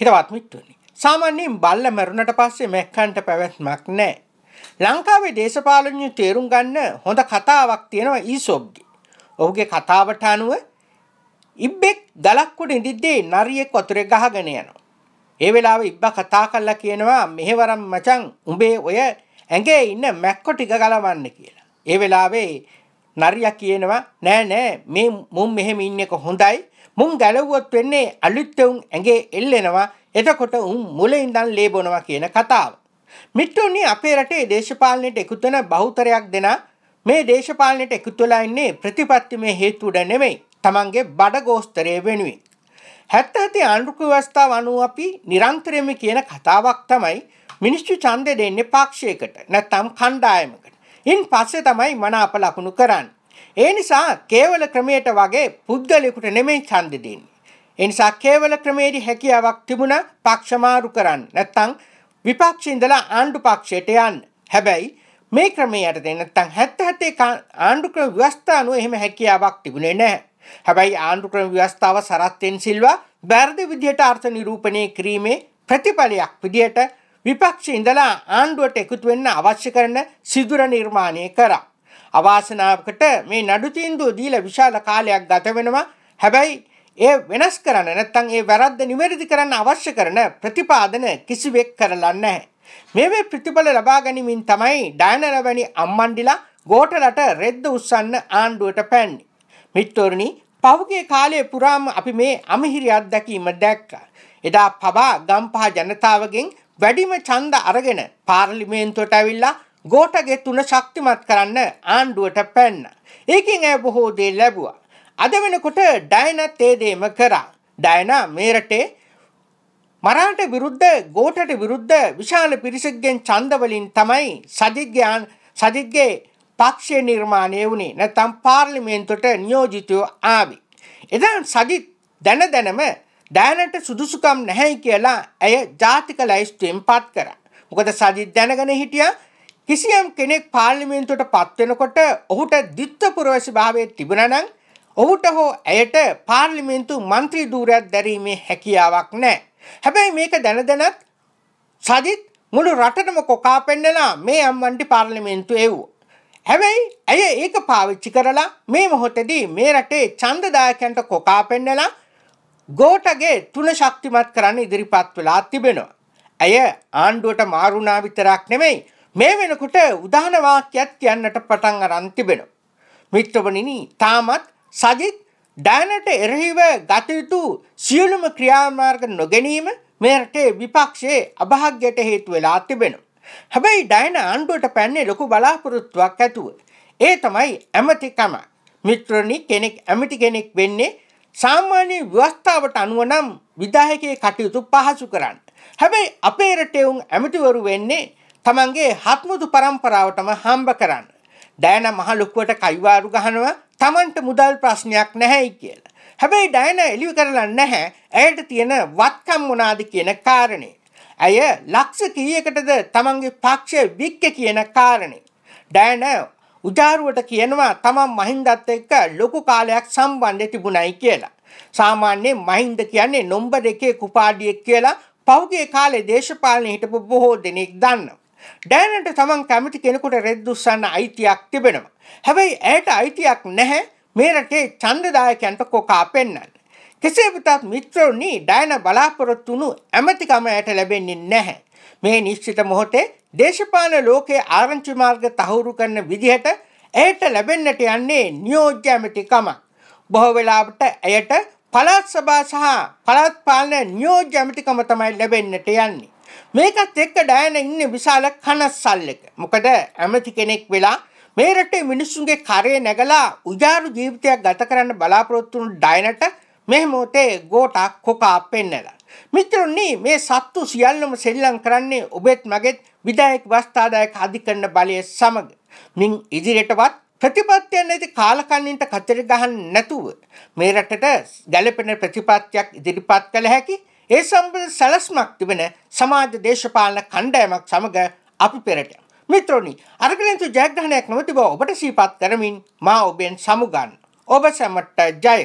හිතවත් මිත්තුවනි. සාමාන්‍යයෙන් බල්ල මැරුණට පස්සේ මැක්කන්ට පැවැත්මක් නැහැ. ලංකාවේ දේශපාලනඥයෝ තේරුම් ගන්න හොඳ කතාවක් තියෙනවා ඊසොප්ගේ. ඔහුගේ කතාවට අනුව ඉබ්බෙක් ගලක් උඩ ඉඳිද්දී නරියෙක් වතුරේ ගහගෙන යනවා. ඒ වෙලාවේ ඉබ්බා කතා කරලා කියනවා මෙහෙවරම් මචං උඹේ ඔය ඇඟේ ඉන්න මැක්කො ටික ගලවන්න කියලා. ඒ වෙලාවේ නරියා කියනවා නෑ නෑ මේ මුම් මෙහෙම ඉන්න එක හොඳයි මුන් ගැලවුවොත් වෙන්නේ අලුත් උන් ඇඟේ එල්ලෙනවා එතකොට උන් මුලින්දන් ලේබනවා කියන කතාව මිත්‍රෝනි අපේ රටේ දේශපාලනයට එකතු වෙන බහුතරයක් දෙනා මේ දේශපාලනයට එකතු වෙලා ඉන්නේ ප්‍රතිපත්තිමය හේතු උඩ නෙමෙයි තමන්ගේ බඩගෝස්තරය වෙනුවෙන් හැත්ත ඇති ආණ්ඩුක ව්‍යවස්ථාව අනුව අපි නිරන්තරයෙන්ම කියන කතාවක් තමයි මිනිස්සු ඡන්දය දෙන්නේ පාක්ෂයකට නැත්නම් කණ්ඩායමකට. ඉන් පස්සේ තමයි මනාප ලකුණු කරන්නේ. ඒ නිසා කේවල ක්‍රමයට වගේ පුද්ගලයෙකුට නෙමෙයි ඡන්ද දෙන්නේ. ඒ නිසා කේවල ක්‍රමයේදී හැකියාවක් තිබුණා පක්ෂමාරු කරන්න. නැත්තම් විපක්ෂේ ඉඳලා ආණ්ඩු පක්ෂයට යන්න. හැබැයි මේ ක්‍රමයේ යටතේ නැත්තම් 77 ආණ්ඩු ක්‍රම ව්‍යවස්ථා අනුව එහෙම හැකියාවක් තිබුණේ නැහැ. හැබැයි ආණ්ඩු ක්‍රම ව්‍යවස්ථාව සරත්ෙන් සිල්වා බැරදි විදියට අර්ථ නිරූපණය කිරීමේ ප්‍රතිඵලයක් විදියට විපක්ෂ ඉඳලා ආණ්ඩුවට එකතු වෙන්න අවශ්‍ය කරන සිදුර නිර්මාණය කරා. අවාසනාවකට මේ නඩු තීන්දුව දීලා විශාල කාලයක් ගත වෙනවා. හැබැයි ඒ වෙනස් කරන්න නැත්නම් ඒ වැරද්ද නිවැරදි කරන්න අවශ්‍ය කරන ප්‍රතිපාදන කිසිවෙක් කරලා නැහැ. මේ ප්‍රතිඵල ලබා ගැනීමෙන් තමයි ඩයනර වැනි අම්මන්ඩිලා ගෝටලට රෙද්ද උස්සන්න ආණ්ඩුවට පැන්නේ. මිත්වරණි පවුගේ කාලය පුරාම අපි මේ අමහිරි අත්දැකීම දැක්කා. එදා පවා ගම්පහ ජනතාවගෙන් වැඩිම ඡන්ද අරගෙන පාර්ලිමේන්තුවට ඇවිල්ලා ගෝටගේ තුන ශක්තිමත් කරන්න ආණ්ඩුවට පැන්න. ඒකින් ඇ බොහෝ දේ ලැබුවා. අද වෙනකොට ඩයිනත් ඒදේම කරා. ඩයනා මේරටේ මරාට විරුද්ධ ගෝටට විරුද්ධ විශාල පිරිසක්ගෙන් චන්දවලින් තමයි සජිත්ගයන් සජිත්ගේ පක්ෂය නිර්මාණය වුණේ නැතම් පාර්ලිමේන්තුට නියෝජිතයෝ ආවි. එදන් සජිත් දැන දැනම ඩෑනට සුදුසුකම් නැහැයි කියලා ඇය ජාතික ලයිස්තුවෙන් පත් කර. මොකද සජිත් දැනගෙන හිටියා කිසියම් කෙනෙක් පාර්ලිමේන්තුවට පත්වෙනකොට ඔහුට දිත්තපුරවැසි භාවය තිබුණනං ඔහුට හෝ ඇයට පාර්ලිමේන්තු මන්ත්‍රී දූරයක් දැරීමේ හැකියාවක් නෑ. හැබැයි මේක දැනදැනත් සජිත් මුළු රටටම කොකා පෙන්නලා මේ අම්මන්ටි පාර්ලිමේන්තු එව්. හැබැයි ඇය ඒක පාවිච්චි කරලා මේ මොහොතදී මේ රටේ චන්දදායකන්ට කොකා පෙන්නලා ගෝටගේ තුන ශක්තිමත් කරන්න ඉදිරිපත් වෙලා තිබෙනවා. ඇය ආණ්ඩුවට මාරුණා විතරක් නෙමෙයි මේ වෙනකොට උදාහන වාක්‍යයක් කියන්නට පටන් අරන් තිබෙනවා. මිත්‍රවණිනි, තාමත් සජිත් ඩයනට එරෙහිව ගත යුතු සියලුම ක්‍රියාමාර්ග නොගැනීම මේ රටේ විපක්ෂයේ අභාග්‍යයට හේතු වෙලා තිබෙනවා. හැබැයි ඩයන ආණ්ඩුවට පැන්නේ ලොකු බලාපොරොත්තුවක් ඇතුව. ඒ තමයි ඇමතිකම. මිත්‍රණි කෙනෙක් ඇමති කෙනෙක් වෙන්නේ සාමාන්‍ය ව්‍යවස්ථාවට අනුව නම් විධායකයේ කටයුතු පහසු කරන්න. හැබැයි අපේ රටේ උන් ඇමතිවරු වෙන්නේ තමන්ගේ හත්මුදු පරම්පරාවටම හම්බ කරන්න. ඩෑන මහලොක්කුවට කයිවාරු ගහනවා තමන්ට මුදල් ප්‍රශ්නයක් නැහැයි කියලා. හැබැයි ඩයන එලිවි කරලා නැහැ ඇයට තියෙන වත්කම් මොනාද කියන කාරණේ. ඇය ලක්ෂ කීයකටද තමන්ගේ පක්ෂ වික්ක කියන කාරණේ. ඩයන උජාරුවට කියනවා තමන් මහින්දත් එක්ක ලොකු කාලයක් සම්බන්ධ තිබුණයි කියලා. සාමාන්‍යයෙන් මහින්ද කියන්නේ නොම්බර් එකේ කුපාඩියෙක් කියලා පෞගේ කාලේ දේශපාලන හිටපු බොහෝ දෙනෙක් දන්නවා. ඩෑනන්ට තමන් කැමති කෙනෙකුට රෙද් දුස්සන්න අයිතියක් තිබෙනවා. හැබැයි ඇයට අයිතියක් නැහැ මේ රටේ ඡන්දදායකයන්ට කොකා පෙන්වන්න. කෙසේ වෙතත් මිත්‍රවනි ඩයන බලාපොරොත්තුණු ඇමතිකම ඇයට ලැබෙන්නේ නැහැ. මේ නිශ්චිත මොහොතේ දේශපාලන ලෝකයේ ආරංචි මාර්ග තහවුරු කරන විදිහට ඇයට ලැබෙන්නට යන්නේ නියෝජ්‍ය ඇමතිකම. බොහෝ වෙලාවට ඇයට පළාත් සභා සහ පළාත් පාලන නියෝජ්‍ය ඇමතිකම තමයි ලැබෙන්නට යන්නේ. මේකත් එක්ක ඩයන ඉන්නේ විශාල කනස්සල්ලක. මොකද ඇමති කෙනෙක් වෙලා මේ රටේ මිනිස්සුන්ගේ කරේ නැගලා උජාරු ජීවිතයක් ගත කරන්න බලාපොරොත්තු වුණු ඩයනට මේ මොහොතේ ගෝටක් කොකා පෙන්නලා. මිත්‍රොනි මේ සත්තු සියල්ලම සෙල්ලම් කරන්නේ ඔබෙත් මගෙත් විදායක වස්ථාදායක අධිකරණ බලය සමග. මින් ඉදිරියටවත් ප්‍රතිපත්තිය නැති කාලකන්නින්ට කතර ගහන්න නැතුව මේ රටට ගැළපෙන ප්‍රතිපත්තියක් ඉදිරිපත් කළ හැකි ඒ සම්බන්ධ සැලැස්මක් තිබෙන සමාජ දේශපාලන කණ්ඩායමක් සමග අපි පෙරට. මිත්‍රෝනි, අරගලෙන්තු ජයග්‍රහණයක් නොමැති බව ඔබට සිහිපත් කරමින් මා ඔබෙන් සමුගන්න. ඔබ සැමට ජය!